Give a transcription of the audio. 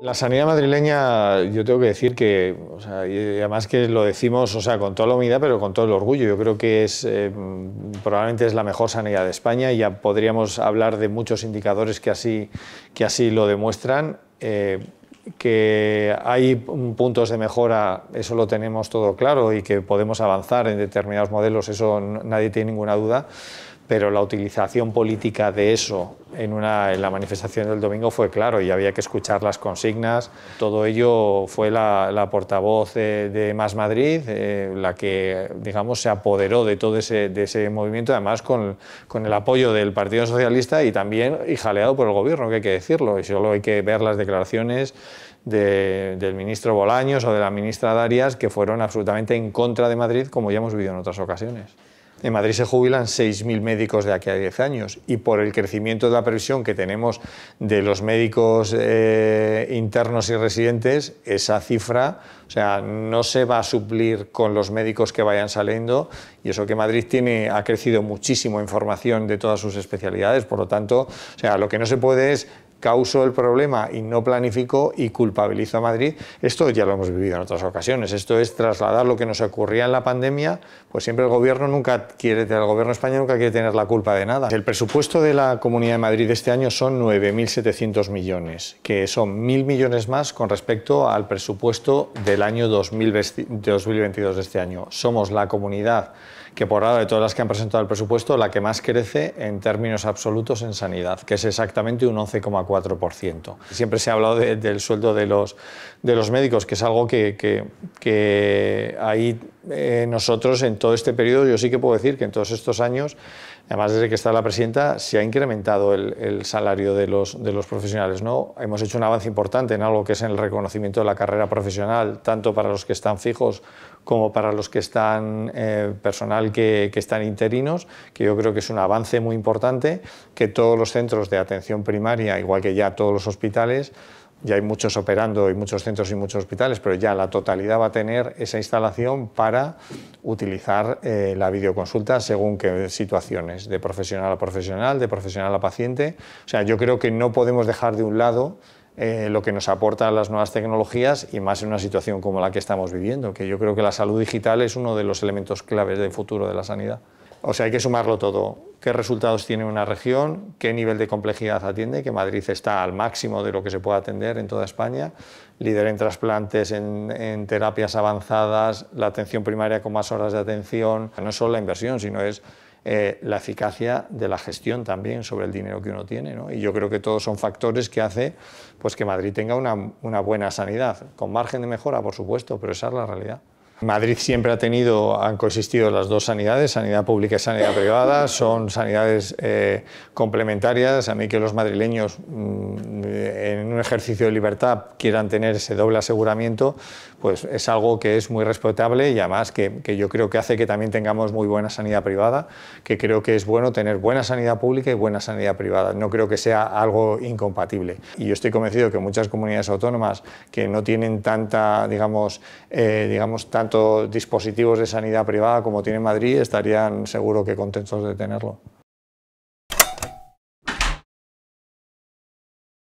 La sanidad madrileña, yo tengo que decir que, además que lo decimos o sea, con toda la humildad, pero con todo el orgullo. Yo creo que es, eh, probablemente es la mejor sanidad de España. Ya podríamos hablar de muchos indicadores que así, que así lo demuestran. Eh, que hay puntos de mejora, eso lo tenemos todo claro, y que podemos avanzar en determinados modelos, eso nadie tiene ninguna duda pero la utilización política de eso en, la manifestación del domingo fue claro y había que escuchar las consignas. Todo ello fue la, portavoz de, Más Madrid eh, la que, digamos, se apoderó de todo ese, de ese movimiento, además con, el apoyo del Partido Socialista y también y jaleado por el Gobierno, que hay que decirlo, y solo hay que ver las declaraciones. del ministro Bolaños o de la ministra Darias, que fueron absolutamente en contra de Madrid, como ya hemos vivido en otras ocasiones. En Madrid se jubilan 6.000 médicos de aquí a 10 años y por el crecimiento de la previsión que tenemos de los médicos eh, internos y residentes, esa cifra o sea, no se va a suplir con los médicos que vayan saliendo y eso que Madrid tiene, ha crecido muchísimo en formación de todas sus especialidades, por lo tanto, o sea, lo que no se puede es causó el problema y no planificó y culpabilizó a Madrid. Esto ya lo hemos vivido en otras ocasiones. Esto es trasladar lo que nos ocurría en la pandemia, pues siempre el gobierno nunca quiere, el gobierno español nunca quiere tener la culpa de nada. El presupuesto de la Comunidad de Madrid de este año son 9.700 millones, que son 1.000 millones más con respecto al presupuesto del año 2022 de este año. Somos la comunidad que por ahora de todas las que han presentado el presupuesto, la que más crece en términos absolutos en sanidad, que es exactamente un 11,4%. Siempre se ha hablado del sueldo de los, de los médicos, que es algo que, que, que ahí eh, nosotros en todo este periodo, yo sí que puedo decir que en todos estos años, además desde que está la presidenta, se ha incrementado el, salario de los, de los profesionales. ¿no? Hemos hecho un avance importante en algo que es el reconocimiento de la carrera profesional, tanto para los que están fijos como para los que están eh, personal que, que, están interinos, que yo creo que es un avance muy importante, que todos los centros de atención primaria, igual que ya todos los hospitales, ya hay muchos operando y muchos centros y muchos hospitales, pero ya la totalidad va a tener esa instalación para utilizar eh, la videoconsulta según qué situaciones, de profesional a profesional, de profesional a paciente. O sea, yo creo que no podemos dejar de un lado eh, lo que nos aportan las nuevas tecnologías y más en una situación como la que estamos viviendo, que yo creo que la salud digital es uno de los elementos claves del futuro de la sanidad. O sea, hay que sumarlo todo. ¿Qué resultados tiene una región? ¿Qué nivel de complejidad atiende? Que Madrid está al máximo de lo que se puede atender en toda España. Líder en trasplantes, en, terapias avanzadas, la atención primaria con más horas de atención. No es solo la inversión, sino es eh, la eficacia de la gestión también sobre el dinero que uno tiene. Y yo creo que todos son factores que hacen pues, que Madrid tenga una, una buena sanidad, con margen de mejora, por supuesto, pero esa es la realidad. Madrid siempre ha tenido, han coexistido las dos sanidades, sanidad pública y sanidad privada, son sanidades eh, complementarias. A mí que los madrileños, mm, eh, en un ejercicio de libertad, quieran tener ese doble aseguramiento, pues es algo que es muy respetable y además que, que yo creo que hace que también tengamos muy buena sanidad privada, que creo que es bueno tener buena sanidad pública y buena sanidad privada. No creo que sea algo incompatible. Y yo estoy convencido que muchas comunidades autónomas que no tienen tanta, digamos, eh, digamos, tanta tanto dispositivos de sanidad privada como tiene Madrid estarían seguro que contentos de tenerlo.